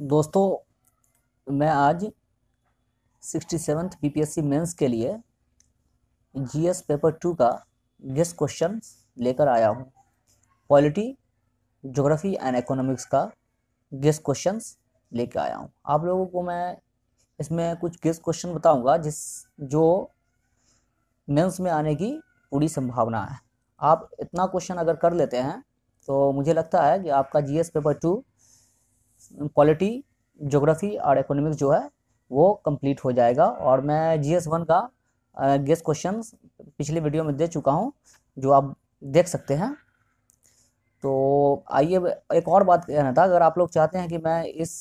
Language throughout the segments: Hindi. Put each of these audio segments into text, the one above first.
दोस्तों मैं आज sixty seventh B P mains के लिए जीएस पेपर टू का गेस्ट क्वेश्चन लेकर आया हूँ पॉलिटी जोग्राफी एंड इकोनॉमिक्स का गेस्ट क्वेश्चन लेकर आया हूँ आप लोगों को मैं इसमें कुछ गेस्ट क्वेश्चन बताऊँगा जिस जो मेंस में आने की पूरी संभावना है आप इतना क्वेश्चन अगर कर लेते हैं तो मुझे लगता है कि आपका GS paper two quality geography और इकोनॉमिक्स जो है वो कंप्लीट हो जाएगा और मैं जी एस वन का गेस क्वेश्चन पिछले वीडियो में दे चुका हूँ जो आप देख सकते हैं तो आइए एक और बात कहना था अगर आप लोग चाहते हैं कि मैं इस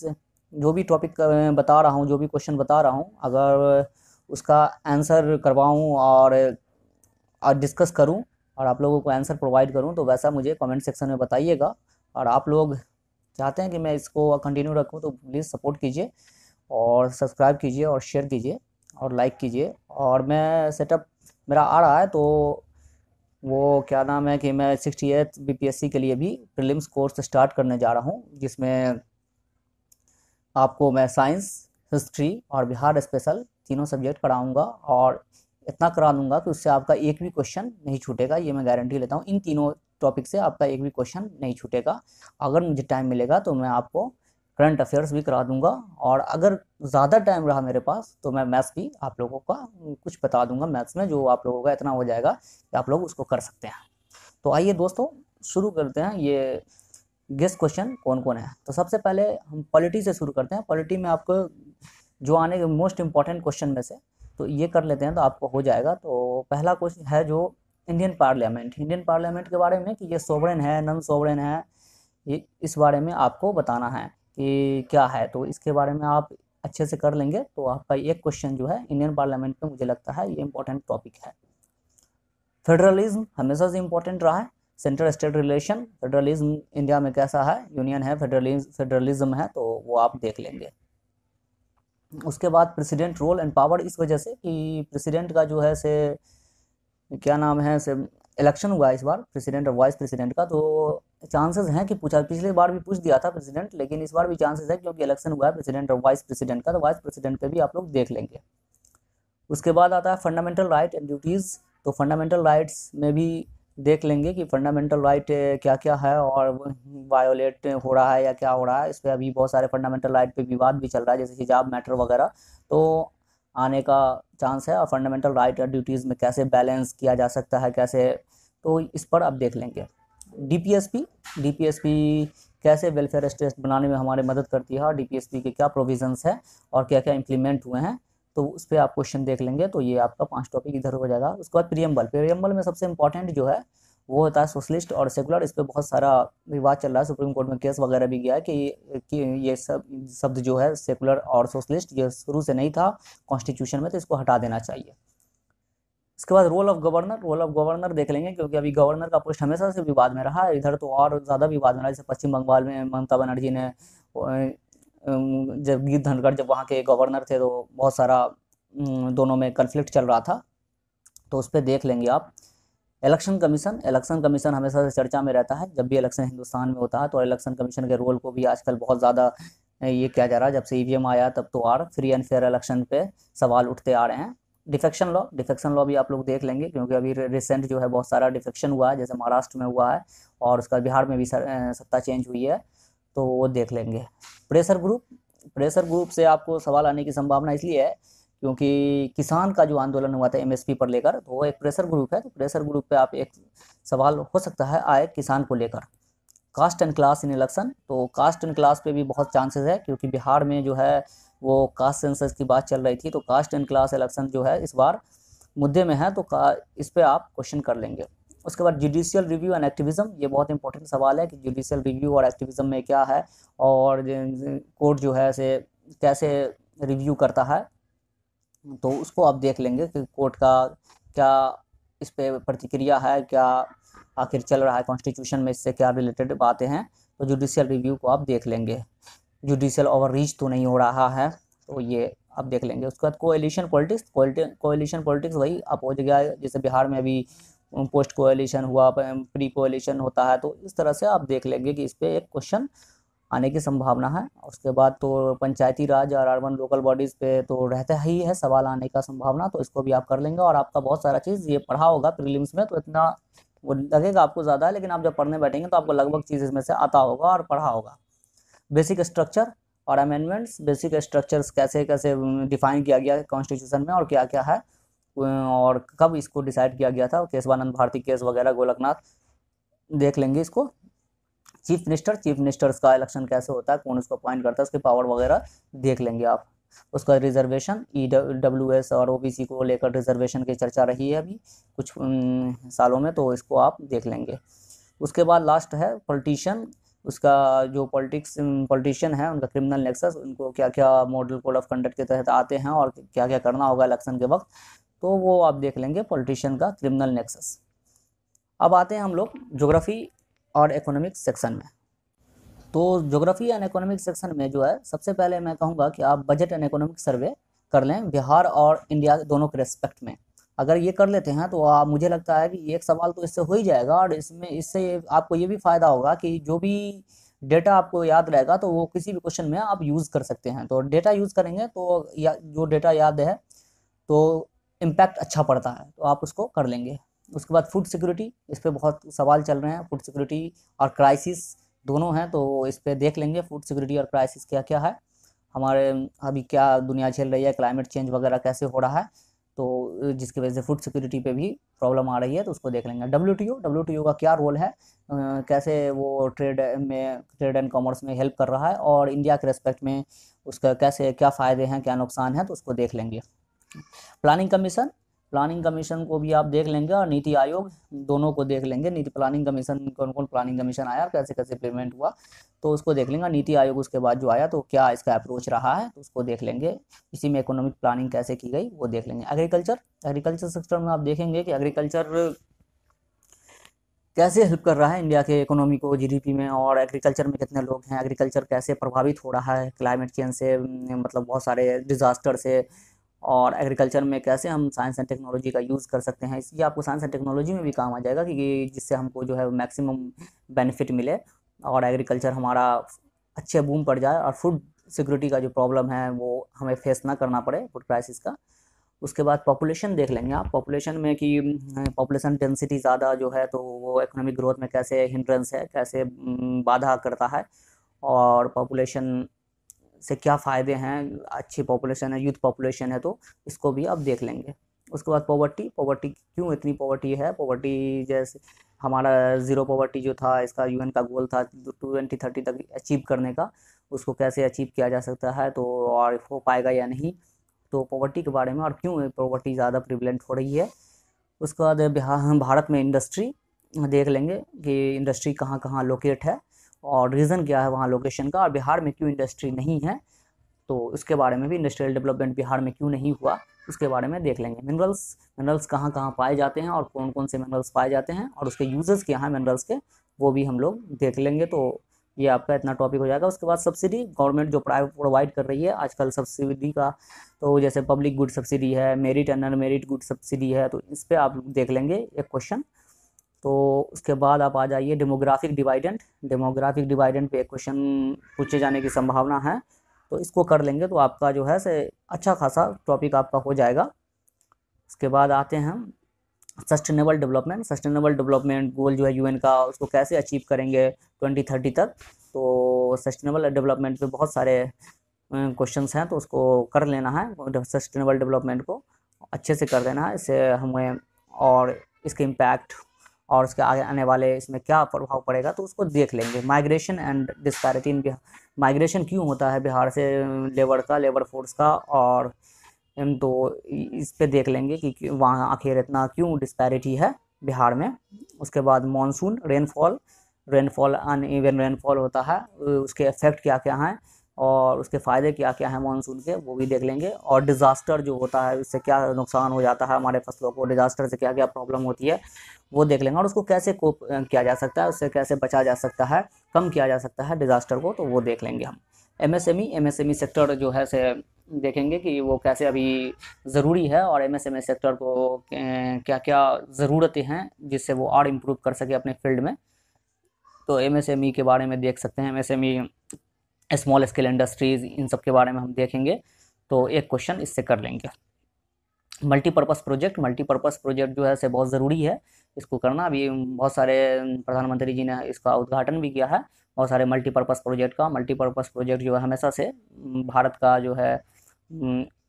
जो भी टॉपिक बता रहा हूँ जो भी क्वेश्चन बता रहा हूँ अगर उसका आंसर करवाऊँ और और डिस्कस करूँ और आप लोगों को आंसर प्रोवाइड करूँ तो वैसा मुझे कमेंट सेक्शन में बताइएगा और आप लोग चाहते हैं कि मैं इसको कंटिन्यू रखूँ तो प्लीज़ सपोर्ट कीजिए और सब्सक्राइब कीजिए और शेयर कीजिए और लाइक कीजिए और मैं सेटअप मेरा आ रहा है तो वो क्या नाम है कि मैं सिक्सटी एट बी के लिए भी प्रिलिम्स कोर्स स्टार्ट करने जा रहा हूँ जिसमें आपको मैं साइंस हिस्ट्री और बिहार स्पेशल तीनों सब्जेक्ट पढ़ाऊँगा और इतना करा दूँगा कि उससे आपका एक भी क्वेश्चन नहीं छूटेगा ये मैं गारंटी लेता हूँ इन तीनों टॉपिक से आपका एक भी क्वेश्चन नहीं छूटेगा अगर मुझे टाइम मिलेगा तो मैं आपको करंट अफेयर्स भी करा दूंगा और अगर ज़्यादा टाइम रहा मेरे पास तो मैं मैथ्स भी आप लोगों का कुछ बता दूंगा मैथ्स में जो आप लोगों का इतना हो जाएगा कि आप लोग उसको कर सकते हैं तो आइए दोस्तों शुरू करते हैं ये गेस्ट क्वेश्चन कौन कौन है तो सबसे पहले हम पॉलिटी से शुरू करते हैं पॉलिटी में आपको जो आने के मोस्ट इम्पॉर्टेंट क्वेश्चन में से तो ये कर लेते हैं तो आपको हो जाएगा तो पहला क्वेश्चन है जो इंडियन पार्लियामेंट इंडियन पार्लियामेंट के बारे में कि ये सोवरेन है नॉन सोवरेन है ये इस बारे में आपको बताना है कि क्या है तो इसके बारे में आप अच्छे से कर लेंगे तो आपका एक क्वेश्चन जो है इंडियन पार्लियामेंट में मुझे लगता है ये इंपॉर्टेंट टॉपिक है फेडरलिज्म हमेशा से इम्पोर्टेंट रहा है central state relation federalism India में कैसा है यूनियन है फेडरलिज्म फेडरलिज्म है तो वो आप देख लेंगे उसके बाद प्रेसिडेंट रोल एंड पावर इस वजह से कि प्रेसिडेंट का जो है से क्या नाम है से इलेक्शन हुआ इस बार प्रेसिडेंट और वाइस प्रेसिडेंट का तो चांसेस हैं कि पूछा पिछले बार भी पूछ दिया था प्रेसिडेंट लेकिन इस बार भी चांसेस है क्योंकि इलेक्शन हुआ है प्रेसिडेंट और वाइस प्रेसिडेंट का तो वाइस प्रेसिडेंट पे भी आप लोग देख लेंगे उसके बाद आता है फंडामेंटल राइट एंड ड्यूटीज़ तो फंडामेंटल राइट्स में भी देख लेंगे कि फंडामेंटल राइट क्या क्या है और वायोलेट हो रहा है या क्या हो रहा है इस पर अभी बहुत सारे फंडामेंटल राइट पर विवाद भी चल रहा है जैसे हिजाब मैटर वगैरह तो आने का चांस है और फंडामेंटल राइट और ड्यूटीज़ में कैसे बैलेंस किया जा सकता है कैसे तो इस पर आप देख लेंगे डी पी कैसे वेलफेयर स्टेट बनाने में हमारे मदद करती है और डी के क्या प्रोविजंस हैं और क्या क्या इंप्लीमेंट हुए हैं तो उस पर आप क्वेश्चन देख लेंगे तो ये आपका पांच टॉपिक इधर हो जाएगा उसके बाद प्रियम्बल प्रियम्बल में सबसे इंपॉर्टेंट जो है वो होता है सोशलिस्ट और सेकुलर इस पर बहुत सारा विवाद चल रहा है सुप्रीम कोर्ट में केस वगैरह भी गया है कि, कि ये सब शब्द जो है सेकुलर और सोशलिस्ट ये शुरू से नहीं था कॉन्स्टिट्यूशन में तो इसको हटा देना चाहिए इसके बाद role of governor role of governor देख लेंगे क्योंकि अभी गवर्नर का पोस्ट हमेशा से विवाद में रहा है इधर तो और ज़्यादा विवाद में रहा जैसे पश्चिम बंगाल में ममता बनर्जी ने जब गीत धनखड़ जब वहाँ के गवर्नर थे तो बहुत सारा दोनों में कन्फ्लिक्ट चल रहा था तो उस पर देख लेंगे आप इलेक्शन कमीशन इलेक्शन कमीशन हमेशा से चर्चा में रहता है जब भी इलेक्शन हिंदुस्तान में होता है तो इलेक्शन कमीशन के रोल को भी आजकल बहुत ज़्यादा ये किया जा रहा है जब से ई e आया तब तो are free and fair election पे सवाल उठते आ रहे हैं डिफेक्शन लॉ डिफेक्शन लॉ भी आप लोग देख लेंगे क्योंकि अभी रिसेंट जो है बहुत सारा डिफेक्शन हुआ है जैसे महाराष्ट्र में हुआ है और उसका बिहार में भी सत्ता चेंज हुई है तो वो देख लेंगे प्रेशर ग्रुप प्रेशर ग्रुप से आपको सवाल आने की संभावना इसलिए है क्योंकि किसान का जो आंदोलन हुआ था एमएसपी पर लेकर तो वो एक प्रेशर ग्रुप है तो प्रेशर ग्रुप पे आप एक सवाल हो सकता है आए किसान को लेकर caste and class in election तो कास्ट एंड क्लास पे भी बहुत चांसेस है क्योंकि बिहार में जो है वो कास्ट सेंसस की बात चल रही थी तो कास्ट एंड क्लास इलेक्शन जो है इस बार मुद्दे में है तो का इस पर आप क्वेश्चन कर लेंगे उसके बाद जुडिशियल रिव्यू एंड एक्टिविज़म ये बहुत इंपॉर्टेंट सवाल है कि जुडिशियल रिव्यू और एक्टिविज़म में क्या है और कोर्ट जो है से कैसे रिव्यू करता है तो उसको आप देख लेंगे कि कोर्ट का क्या इस पर प्रतिक्रिया है क्या आखिर चल रहा है कॉन्स्टिट्यूशन में इससे क्या रिलेटेड बातें हैं तो जुडिशियल रिव्यू को आप देख लेंगे जुडिशियल ओवर रीच तो नहीं हो रहा है तो ये आप देख लेंगे उसके बाद कोएलिशन पॉलिटिक्स कोएलिशन पॉलिटिक्स वही आप हो गया जैसे बिहार में अभी पोस्ट कोएलिशन हुआ प्री कोएलिशन होता है तो इस तरह से आप देख लेंगे कि इस पर एक क्वेश्चन आने की संभावना है उसके बाद तो पंचायती राज और अर्बन लोकल बॉडीज़ पे तो रहता ही है सवाल आने का संभावना तो इसको भी आप कर लेंगे और आपका बहुत सारा चीज़ ये पढ़ा होगा प्रीलिम्स में तो इतना वो लगेगा आपको ज़्यादा लेकिन आप जब पढ़ने बैठेंगे तो आपको लगभग चीज़ इसमें से आता होगा और पढ़ा होगा बेसिक स्ट्रक्चर और अमेंडमेंट्स बेसिक स्ट्रक्चर्स कैसे कैसे डिफाइन किया गया है कॉन्स्टिट्यूशन में और क्या क्या है और कब इसको डिसाइड किया गया था केसवानंद भारती केस वगैरह गोलकनाथ देख लेंगे इसको चीफ मिनिस्टर चीफ मिनिस्टर्स का इलेक्शन कैसे होता है कौन उसको अपॉइंट करता है उसके पावर वगैरह देख लेंगे आप उसका रिजर्वेशन ई डब्ल्यू एस और ओ बी सी को लेकर रिजर्वेशन की चर्चा रही है अभी कुछ सालों में तो इसको आप देख लेंगे उसके बाद लास्ट है पॉलिटिशियन उसका जो पॉलिटिक्स पॉलिटिशियन है उनका क्रिमिनल नेक्सस उनको क्या क्या मॉडल कोड ऑफ कंडक्ट के तहत आते हैं और क्या क्या करना होगा इलेक्शन के वक्त तो वो आप देख लेंगे पॉलिटिशियन का क्रिमिनल नेक्सस अब आते हैं हम लोग ज्योग्राफी और इकोनॉमिक सेक्शन में तो जोग्राफी एंड इकोनॉमिक सेक्शन में जो है सबसे पहले मैं कहूँगा कि आप बजट एंड इकोनॉमिक सर्वे कर लें बिहार और इंडिया दोनों के रेस्पेक्ट में अगर ये कर लेते हैं तो आ, मुझे लगता है कि एक सवाल तो इससे हो ही जाएगा और इसमें इससे आपको ये भी फ़ायदा होगा कि जो भी डेटा आपको याद रहेगा तो वो किसी भी क्वेश्चन में आप यूज़ कर सकते हैं तो डेटा यूज़ करेंगे तो या जो डेटा याद है तो इम्पैक्ट अच्छा पड़ता है तो आप उसको कर लेंगे उसके बाद फूड सिक्योरिटी इस पर बहुत सवाल चल रहे हैं फूड सिक्योरिटी और क्राइसिस दोनों हैं तो इस पर देख लेंगे फूड सिक्योरिटी और क्राइसिस क्या क्या है हमारे अभी क्या दुनिया झेल रही है क्लाइमेट चेंज वगैरह कैसे हो रहा है तो जिसकी वजह से फूड सिक्योरिटी पे भी प्रॉब्लम आ रही है तो उसको देख लेंगे W T O W T O का क्या रोल है कैसे वो ट्रेड में ट्रेड एंड कॉमर्स में हेल्प कर रहा है और इंडिया के रेस्पेक्ट में उसका कैसे क्या फ़ायदे हैं क्या नुकसान है तो उसको देख लेंगे प्लानिंग कमीशन प्लानिंग कमीशन को भी आप देख लेंगे और नीति आयोग दोनों को देख लेंगे नीति प्लानिंग कमीशन कौन कौन प्लानिंग कमीशन आया और कैसे कैसे इम्प्लीमेंट हुआ तो उसको देख लेंगे नीति आयोग उसके बाद जो आया तो क्या इसका अप्रोच रहा है तो उसको देख लेंगे इसी में इकोनॉमिक प्लानिंग कैसे की गई वो देख लेंगे एग्रीकल्चर एग्रीकल्चर सेक्टर में आप देखेंगे कि एग्रीकल्चर कैसे हेल्प कर रहा है इंडिया के इकोनॉमी को जीडीपी में और एग्रीकल्चर में कितने लोग हैं एग्रीकल्चर कैसे प्रभावित हो रहा है क्लाइमेट चेंज से मतलब बहुत सारे डिज़ास्टर से और एग्रीकल्चर में कैसे हम साइंस एंड टेक्नोलॉजी का यूज़ कर सकते हैं ये आपको साइंस एंड टेक्नोलॉजी में भी काम आ जाएगा कि जिससे हमको जो है मैक्सिमम बेनिफिट मिले और एग्रीकल्चर हमारा अच्छे बूम पड़ जाए और फूड सिक्योरिटी का जो प्रॉब्लम है वो हमें फेस ना करना पड़े फूड क्राइसिस का उसके बाद पॉपुलेशन देख लेंगे आप पॉपुलेशन में कि पॉपुलेशन डेंसिटी ज़्यादा जो है तो वो इकोनॉमिक ग्रोथ में कैसे हिंड्रेंस है कैसे बाधा करता है और पॉपुलेशन से क्या फ़ायदे हैं अच्छी पॉपुलेशन है यूथ पॉपुलेशन है तो इसको भी आप देख लेंगे उसके बाद पॉवर्टी पॉवर्टी क्यों इतनी पॉवर्टी है पॉवर्टी जैसे हमारा ज़ीरो पॉवर्टी जो था इसका यूएन का गोल था ट्वेंटी थर्टी तक अचीव करने का उसको कैसे अचीव किया जा सकता है तो और हो पाएगा या नहीं तो पॉवर्टी के बारे में और क्यों पॉवर्टी ज़्यादा प्रिवलेंट हो रही है उसके बाद बिहार भारत में इंडस्ट्री देख लेंगे कि इंडस्ट्री कहाँ कहाँ लोकेट है और रीज़न क्या है वहाँ लोकेशन का और बिहार में क्यों इंडस्ट्री नहीं है तो उसके बारे में भी इंडस्ट्रियल डेवलपमेंट बिहार में क्यों नहीं हुआ उसके बारे में देख लेंगे मिनरल्स मिनरल्स कहाँ कहाँ पाए जाते हैं और कौन कौन से मिनरल्स पाए जाते हैं और उसके यूजेस क्या हैं मिनरल्स के वो भी हम लोग देख लेंगे तो ये आपका इतना टॉपिक हो जाएगा उसके बाद सब्सिडी गवर्नमेंट जो प्रोवाइड कर रही है आजकल सब्सिडी का तो जैसे पब्लिक गुड सब्सिडी है merit and unmerit good subsidy है तो इस पर आप देख लेंगे एक क्वेश्चन तो उसके बाद आप आ जाइए डेमोग्राफिक डिवाइडेंट डेमोग्राफिक डिवाइडेंट पे क्वेश्चन पूछे जाने की संभावना है तो इसको कर लेंगे तो आपका जो है से अच्छा खासा टॉपिक आपका हो जाएगा उसके बाद आते हैं sustainable development sustainable development goal जो है यूएन का उसको कैसे अचीव करेंगे 2030 तक तो सस्टेनेबल डेवलपमेंट पे बहुत सारे क्वेश्चन हैं तो उसको कर लेना है सस्टेनेबल डेवलपमेंट को अच्छे से कर देना है इससे हमें और इसके इम्पैक्ट और उसके आगे आने वाले इसमें क्या प्रभाव पड़ेगा तो उसको देख लेंगे migration and disparity in Bihar migration क्यों होता है बिहार से लेबर का लेबर फोर्स का और तो इस पर देख लेंगे कि वहाँ आखिर इतना क्यों डिस्पैरिटी है बिहार में उसके बाद monsoon rainfall rainfall uneven rainfall होता है उसके इफेक्ट क्या क्या हैं और उसके फ़ायदे क्या क्या हैं मानसून के वो भी देख लेंगे और डिज़ास्टर जो होता है उससे क्या नुकसान हो जाता है हमारे फसलों को डिज़ास्टर से क्या क्या प्रॉब्लम होती है वो देख लेंगे और उसको कैसे कोप किया जा सकता है उससे कैसे बचा जा सकता है कम किया जा सकता है डिज़ास्टर को तो वो देख लेंगे हम एम एस सेक्टर जो है से देखेंगे कि वो कैसे अभी ज़रूरी है और एम सेक्टर e को क्या क्या ज़रूरतें हैं जिससे वो और इम्प्रूव कर सके अपने फील्ड में तो एम e के बारे में देख सकते हैं एम स्मॉल स्केल इंडस्ट्रीज इन सब के बारे में हम देखेंगे तो एक क्वेश्चन इससे कर लेंगे मल्टीपर्पज़ प्रोजेक्ट मल्टीपर्पज़ प्रोजेक्ट जो है से बहुत ज़रूरी है इसको करना अभी बहुत सारे प्रधानमंत्री जी ने इसका उद्घाटन भी किया है बहुत सारे मल्टीपर्पज़ प्रोजेक्ट का मल्टीपर्पज़ प्रोजेक्ट जो है हमेशा से भारत का जो है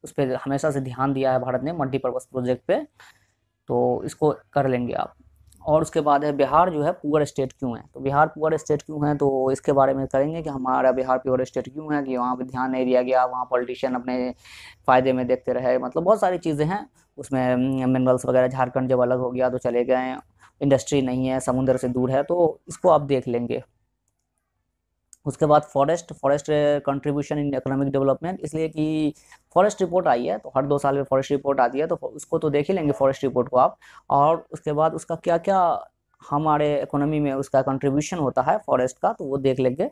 उस पर हमेशा से ध्यान दिया है भारत ने मल्टीपर्पज़ प्रोजेक्ट पे तो इसको कर लेंगे आप और उसके बाद है बिहार जो है पुअर स्टेट क्यों है तो बिहार पुअर स्टेट क्यों है तो इसके बारे में करेंगे कि हमारा बिहार प्योर स्टेट क्यों है कि वहाँ पर ध्यान नहीं दिया गया वहाँ पॉलिटिशियन अपने फ़ायदे में देखते रहे मतलब बहुत सारी चीज़ें हैं उसमें मिनरल्स हम्म, वगैरह झारखंड जब अलग हो गया तो चले गए इंडस्ट्री नहीं है समुद्र से दूर है तो इसको आप देख लेंगे उसके बाद forest forest contribution in economic development इसलिए कि फॉरेस्ट रिपोर्ट आई है तो हर दो साल में फॉरेस्ट रिपोर्ट आती है तो उसको तो देख ही लेंगे फॉरेस्ट रिपोर्ट को आप और उसके बाद उसका क्या क्या हमारे इकोनॉमी में उसका कंट्रीब्यूशन होता है फॉरेस्ट का तो वो देख लेंगे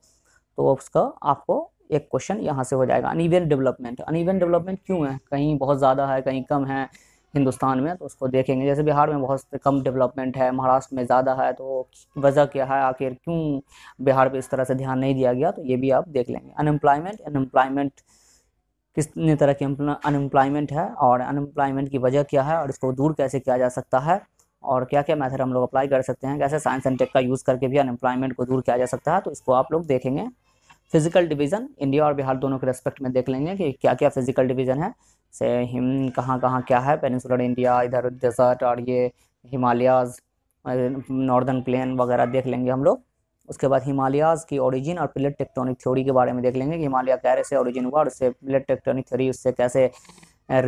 तो उसका आपको एक क्वेश्चन यहाँ से हो जाएगा अनइवन डेवलपमेंट अनइवन डेवलपमेंट क्यों है कहीं बहुत ज़्यादा है कहीं कम है हिंदुस्तान में तो उसको देखेंगे जैसे बिहार में बहुत कम डेवलपमेंट है महाराष्ट्र में ज़्यादा है तो वजह क्या है आखिर क्यों बिहार पे इस तरह से ध्यान नहीं दिया गया तो ये भी आप देख लेंगे अनएम्प्लॉयमेंट अनएम्प्लॉयमेंट कितने तरह की अनएम्प्लॉयमेंट है और अनएम्प्लॉयमेंट की वजह क्या है और इसको दूर कैसे किया जा सकता है और क्या क्या मैथड हम लोग अप्लाई कर सकते हैं कैसे साइंस एंड टेक का यूज़ करके भी अनएम्प्लॉयमेंट को दूर किया जा सकता है तो इसको आप लोग देखेंगे फिजिकल डिवीज़न इंडिया और बिहार दोनों के रेस्पेक्ट में देख लेंगे कि क्या क्या फिजिकल डिवीज़न है से हिम कहाँ कहाँ क्या है पेनिसुलर इंडिया इधर डेजर्ट और ये हिमालयाज नॉर्दर्न प्लेन वगैरह देख लेंगे हम लोग उसके बाद हिमालयाज की ओरिजिन और प्लेट टेक्टोनिक थ्योरी के बारे में देख लेंगे कि हिमालय कैरे से ओरिजिन हुआ और उससे प्लेट टेक्टोनिक थ्योरी उससे कैसे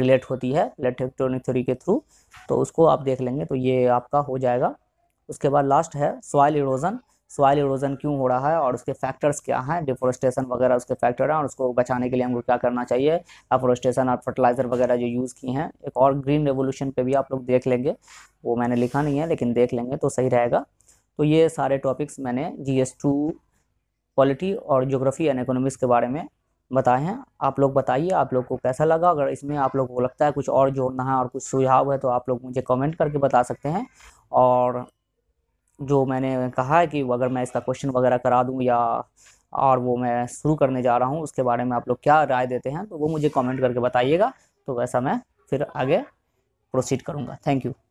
रिलेट होती है प्लेट टेक्टोनिक थ्योरी के थ्रू तो उसको आप देख लेंगे तो ये आपका हो जाएगा उसके बाद लास्ट है सॉयल इरोजन सॉइल इरोजन क्यों हो रहा है और उसके फैक्टर्स क्या हैं डिफोरेस्टेशन वगैरह उसके फैक्टर हैं और उसको बचाने के लिए हमको क्या करना चाहिए अफोरेस्टेशन और फर्टिलाइज़र वगैरह जो यूज़ किए हैं एक और ग्रीन रेवोल्यूशन पे भी आप लोग देख लेंगे वो मैंने लिखा नहीं है लेकिन देख लेंगे तो सही रहेगा तो ये सारे टॉपिक्स मैंने जी एस टू पॉलिटी और जोग्राफी एंड इकोनॉमिक्स के बारे में बताए हैं आप लोग बताइए आप लोग को कैसा लगा अगर इसमें आप लोग को लगता है कुछ और जोड़ना है और कुछ सुझाव है तो आप लोग मुझे कमेंट करके बता सकते हैं और जो मैंने कहा है कि अगर मैं इसका क्वेश्चन वगैरह करा दूँ या और वो मैं शुरू करने जा रहा हूँ उसके बारे में आप लोग क्या राय देते हैं तो वो मुझे कमेंट करके बताइएगा तो वैसा मैं फिर आगे प्रोसीड करूँगा थैंक यू